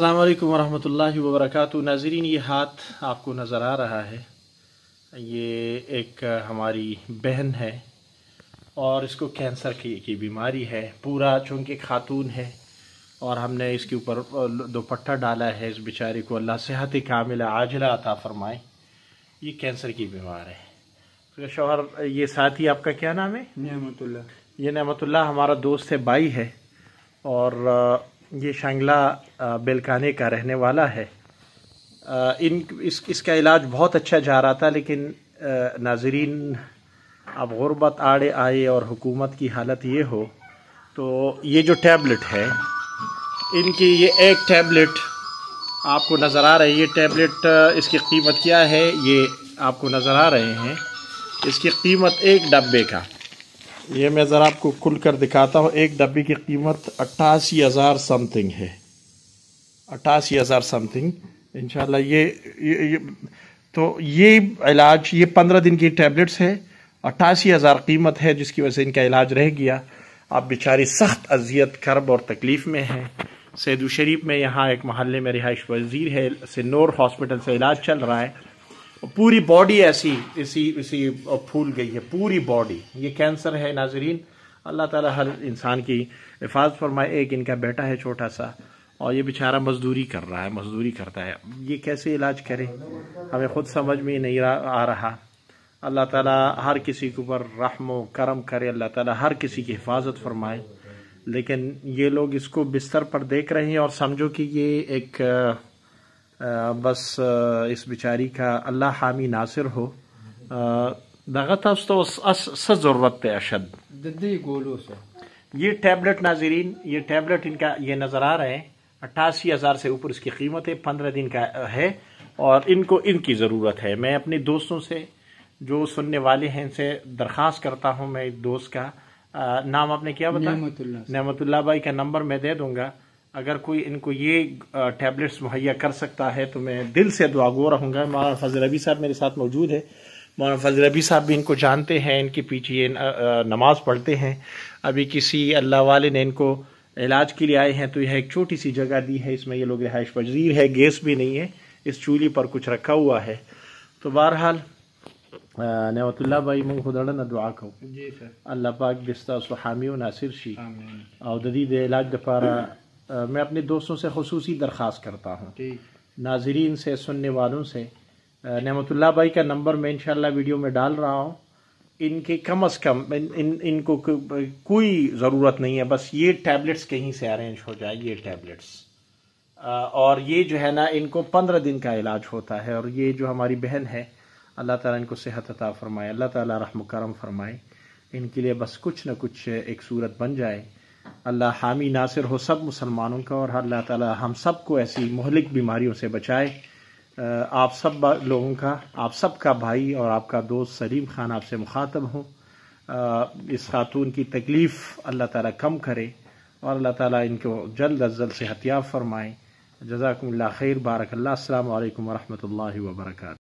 अल्लाम वरम् वबरक नाजरीन ये हाथ आपको नज़र आ रहा है ये एक हमारी बहन है और इसको कैंसर की, की बीमारी है पूरा चूँकि खातून है और हमने इसके ऊपर दोपट्टा डाला है इस बेचारे को अल्लाह सेहत कामिल आजला अता फरमाए ये कैंसर की बीमार है उसका तो शोहर ये साथी आपका क्या नाम है नमतुल्ला ये नमतुल्ला हमारा दोस्त है बाई है और ये शांगला बेलकाने का रहने वाला है इन इस इसका इलाज बहुत अच्छा जा रहा था लेकिन नाजरीन अब गुरबत आड़े आए और हुकूमत की हालत ये हो तो ये जो टैबलेट है इनकी ये एक टैबलेट आपको नज़र आ रही है ये टैबलेट इसकी कीमत क्या है ये आपको नज़र आ रहे हैं इसकी कीमत एक डब्बे का ये मैं ज़रा आपको खुल कर दिखाता हूँ एक डब्बे की कीमत अट्ठासी हज़ार समथिंग है अट्ठासी हज़ार समथिंग इन ये, ये, ये तो ये इलाज ये पंद्रह दिन की टैबलेट्स है अट्ठासी हज़ार कीमत है जिसकी वजह से इनका इलाज रह गया आप बेचारी सख्त अजियत करब और तकलीफ़ में हैं सैदू शरीफ में यहाँ एक महल्ले में रिहाइश वजीर है सिन्नौर हॉस्पिटल से इलाज चल रहा है पूरी बॉडी ऐसी इसी इसी फूल गई है पूरी बॉडी ये कैंसर है नाजरीन अल्लाह ताला हर इंसान की हिफाजत फरमाए एक इनका बेटा है छोटा सा और ये बेचारा मजदूरी कर रहा है मजदूरी करता है ये कैसे इलाज करें हमें खुद समझ में नहीं आ रहा अल्लाह ताला हर किसी के ऊपर रहम करम करे अल्लाह ताला हर किसी की हिफाजत फरमाए लेकिन ये लोग इसको बिस्तर पर देख रहे हैं और समझो कि ये एक बस इस बिचारी का अल्लाह हामी नासिर हो तो जरूरत पे अशद ये टैबलेट नाजरीन ये टैबलेट इनका ये नज़र आ रहे हैं अट्ठासी हज़ार से ऊपर इसकी कीमत है पंद्रह दिन का है और इनको इनकी ज़रूरत है मैं अपने दोस्तों से जो सुनने वाले हैं इनसे दरख्वास्त करता हूँ मैं एक दोस्त का आ, नाम आपने क्या बताया नमतुल्ला भाई का नंबर मैं दे दूंगा अगर कोई इनको ये टैबलेट्स मुहैया कर सकता है तो मैं दिल से दुआ गो रहूँगा मौलाना फजल रबी साहब मेरे साथ मौजूद है मौलाना फजल रबी साहब भी इनको जानते हैं इनके पीछे ये नमाज़ पढ़ते हैं अभी किसी अल्लाह वाले ने इनको इलाज के लिए आए हैं तो यह एक छोटी सी जगह दी है इसमें ये लोग रिहाइश पजीर है गैस भी नहीं है इस चूल्हे पर कुछ रखा हुआ है तो बहरहाल नवतुल्ला भाई मुँह खुदा न दुआ कहो जी सर अल्लाह पाक बिस्ता सुहामी नासिर शी और इलाज दफारा मैं अपने दोस्तों से खसूसी दरख्वास्त करता हूँ नाजरीन से सुनने वालों से नमतुल्ला भाई का नंबर मैं इनशाला वीडियो में डाल रहा हूँ इनके कम अज़ कम इन, इन इनको कोई ज़रूरत नहीं है बस ये टैबलेट्स कहीं से अरेंज हो जाए ये टैबलेट्स और ये जो है ना इनको पंद्रह दिन का इलाज होता है और ये जो हमारी बहन है अल्लाह ताला इनको सेहत अता फ़रमाए अल्लाह ताला रहम करम फ़रमाए इनके लिए बस कुछ ना कुछ एक सूरत बन जाए अल्लाह हामी नासिर हो सब मुसलमानों का और अल्लाह ताला हम सब को ऐसी मोहलिक बीमारियों से बचाए आप सब लोगों का आप सब का भाई और आपका दोस्त सलीम खान आपसे मुखातब हो इस खातून की तकलीफ़ अल्लाह ताला कम करे और अल्लाह ताला इनको जल्द अज जल्द सेहतियाब फरमाएँ जजाकम्ला खैर बारक अल्लाम वरहमल वर्का